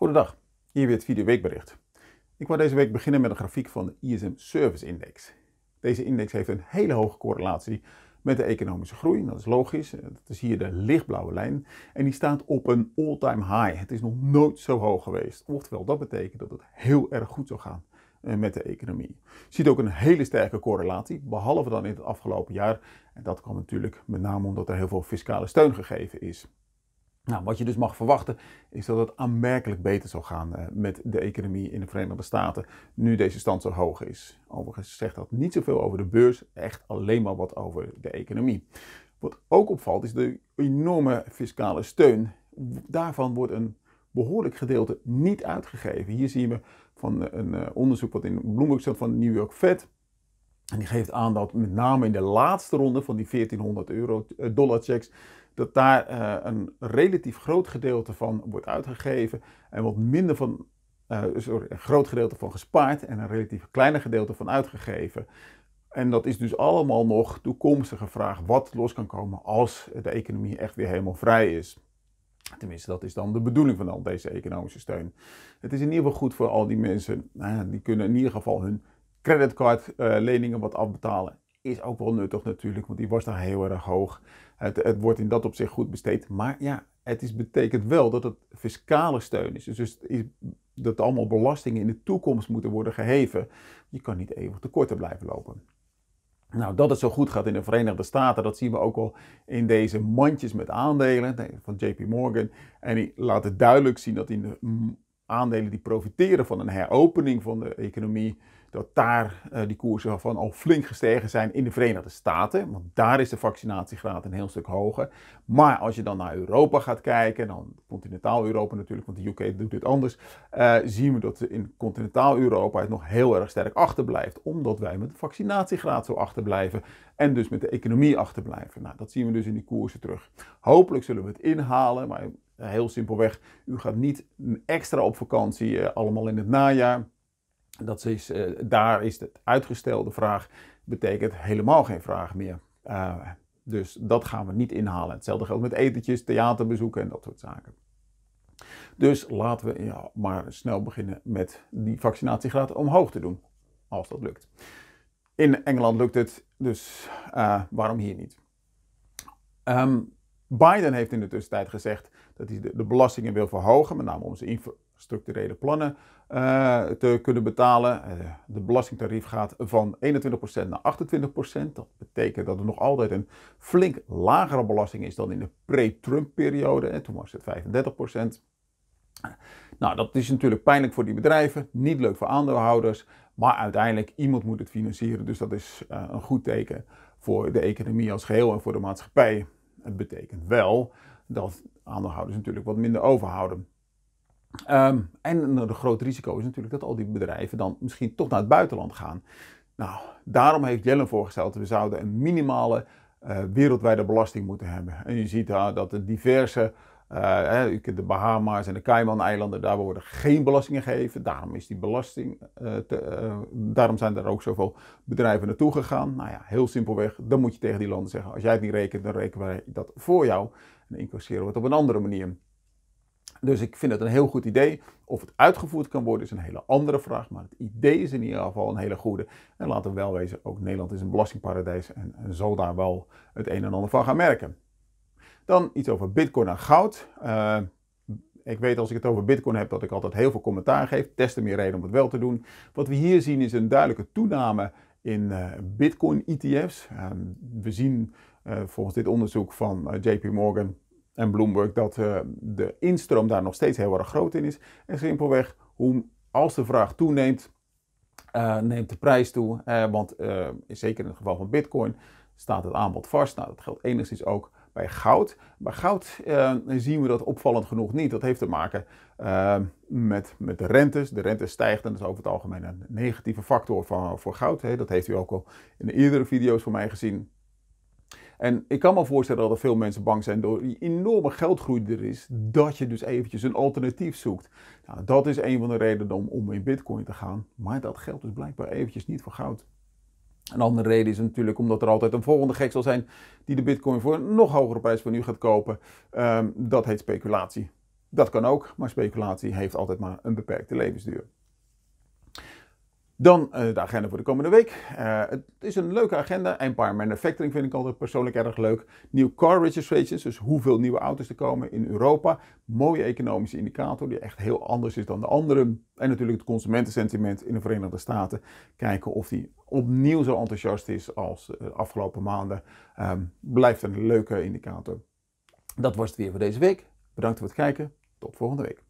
Goedendag, hier weer het video weekbericht. Ik wil deze week beginnen met een grafiek van de ISM Service Index. Deze index heeft een hele hoge correlatie met de economische groei. Dat is logisch. Dat is hier de lichtblauwe lijn. En die staat op een all-time high. Het is nog nooit zo hoog geweest. Oftewel, dat betekent dat het heel erg goed zou gaan eh, met de economie. Je ziet ook een hele sterke correlatie, behalve dan in het afgelopen jaar. En dat kwam natuurlijk met name omdat er heel veel fiscale steun gegeven is. Nou, wat je dus mag verwachten is dat het aanmerkelijk beter zal gaan eh, met de economie in de Verenigde Staten nu deze stand zo hoog is. Overigens zegt dat niet zoveel over de beurs, echt alleen maar wat over de economie. Wat ook opvalt is de enorme fiscale steun. Daarvan wordt een behoorlijk gedeelte niet uitgegeven. Hier zien we van eh, een eh, onderzoek wat in Bloomberg staat van New York Fed. En die geeft aan dat met name in de laatste ronde van die 1400 euro dollar checks dat daar eh, een relatief groot gedeelte van wordt uitgegeven en wat minder van, eh, sorry, een groot gedeelte van gespaard en een relatief kleiner gedeelte van uitgegeven. En dat is dus allemaal nog toekomstige vraag wat los kan komen als de economie echt weer helemaal vrij is. Tenminste, dat is dan de bedoeling van al deze economische steun. Het is in ieder geval goed voor al die mensen. Eh, die kunnen in ieder geval hun creditcardleningen wat afbetalen is ook wel nuttig natuurlijk, want die was daar heel erg hoog. Het, het wordt in dat opzicht goed besteed. Maar ja, het is, betekent wel dat het fiscale steun is. Dus, dus is, dat allemaal belastingen in de toekomst moeten worden geheven. Je kan niet eeuwig tekorten blijven lopen. Nou, dat het zo goed gaat in de Verenigde Staten, dat zien we ook al in deze mandjes met aandelen van JP Morgan. En die laten duidelijk zien dat in de mm, aandelen die profiteren van een heropening van de economie, dat daar uh, die koersen van al flink gestegen zijn in de Verenigde Staten. Want daar is de vaccinatiegraad een heel stuk hoger. Maar als je dan naar Europa gaat kijken, dan continentaal Europa natuurlijk, want de UK doet dit anders. Eh, zien we dat in continentaal Europa het nog heel erg sterk achterblijft. Omdat wij met de vaccinatiegraad zo achterblijven. En dus met de economie achterblijven. Nou, dat zien we dus in die koersen terug. Hopelijk zullen we het inhalen. Maar eh, heel simpelweg, u gaat niet extra op vakantie, allemaal in het najaar. Dat is, eh, daar is het uitgestelde vraag, betekent helemaal geen vraag meer. Eh, dus dat gaan we niet inhalen. Hetzelfde geldt met etentjes, theaterbezoeken en dat soort zaken. Dus laten we ja, maar snel beginnen met die vaccinatiegraad omhoog te doen, als dat lukt. In Engeland lukt het, dus eh, waarom hier niet? Ehm, Biden heeft in de tussentijd gezegd dat hij de, belastingen wil verhogen, met name om zijn structurele plannen eh, te kunnen betalen. Eh, de belastingtarief gaat van 21% naar 28%. Dat betekent dat er nog altijd een flink lagere belasting is dan in de pre-Trump-periode. Toen was het 35%. Nou, dat is natuurlijk pijnlijk voor die bedrijven, niet leuk voor aandeelhouders, maar uiteindelijk iemand moet het financieren. Dus dat is eh, een goed teken voor de economie als geheel en voor de maatschappij. Het betekent wel dat aandeelhouders natuurlijk wat minder overhouden. Ehm, en een groot risico is natuurlijk dat al die bedrijven dan misschien toch naar het buitenland gaan. Nou, daarom heeft Jellen voorgesteld dat we zouden een minimale eh, wereldwijde belasting moeten hebben. En je ziet daar eh, dat de diverse, eh, de Bahama's en de Cayman-eilanden, daar worden geen belastingen gegeven. Daarom, is die belasting, daarom zijn er ook zoveel bedrijven naartoe gegaan. Nou ja, heel simpelweg, dan moet je tegen die landen zeggen, als jij het niet rekent, dan rekenen wij dat voor jou. En incasseren we het op een andere manier. Dus ik vind het een heel goed idee. Of het uitgevoerd kan worden is een hele andere vraag. Maar het idee is in ieder geval een hele goede. En laten we wel wezen, ook Nederland is een belastingparadijs en, en zal daar wel het een en ander van gaan merken. Dan iets over bitcoin en goud. Eh, ik weet als ik het over bitcoin heb dat ik altijd heel veel commentaar geef. Des te meer reden om het wel te doen. Wat we hier zien is een duidelijke toename in eh, bitcoin ETF's. Ehm, we zien eh, volgens dit onderzoek van JP Morgan en Bloomberg dat eh, de instroom daar nog steeds heel erg groot in is. En simpelweg, hoe, als de vraag toeneemt, eh, neemt de prijs toe. Uh, want zeker in het geval van Bitcoin staat het aanbod vast. Nou, dat geldt enigszins ook bij goud. Bij goud zien we dat opvallend genoeg niet. Dat heeft te maken met, met de rentes. De rente stijgt en dat is over het algemeen een negatieve factor voor goud. Hè. Dat heeft u ook al in eerdere video's van mij gezien. En ik kan me voorstellen dat er veel mensen bang zijn door die enorme geldgroei die er is, dat je dus eventjes een alternatief zoekt. Nou, dat is een van de redenen om, om in Bitcoin te gaan. Maar dat geldt dus blijkbaar eventjes niet voor goud. Een andere reden is natuurlijk omdat er altijd een volgende gek zal zijn die de Bitcoin voor een nog hogere prijs van nu gaat kopen. Ehm, dat heet speculatie. Dat kan ook, maar speculatie heeft altijd maar een beperkte levensduur. Dan eh, de agenda voor de komende week. Eh, het is een leuke agenda. paar Manufacturing vind ik altijd persoonlijk erg leuk. Nieuw car registrations, dus hoeveel nieuwe auto's er komen in Europa. Mooie economische indicator die echt heel anders is dan de andere. En natuurlijk het consumentensentiment in de Verenigde Staten. Kijken of die opnieuw zo enthousiast is als eh, de afgelopen maanden. Ehm, blijft een leuke indicator. Dat was het weer voor deze week. Bedankt voor het kijken. Tot volgende week.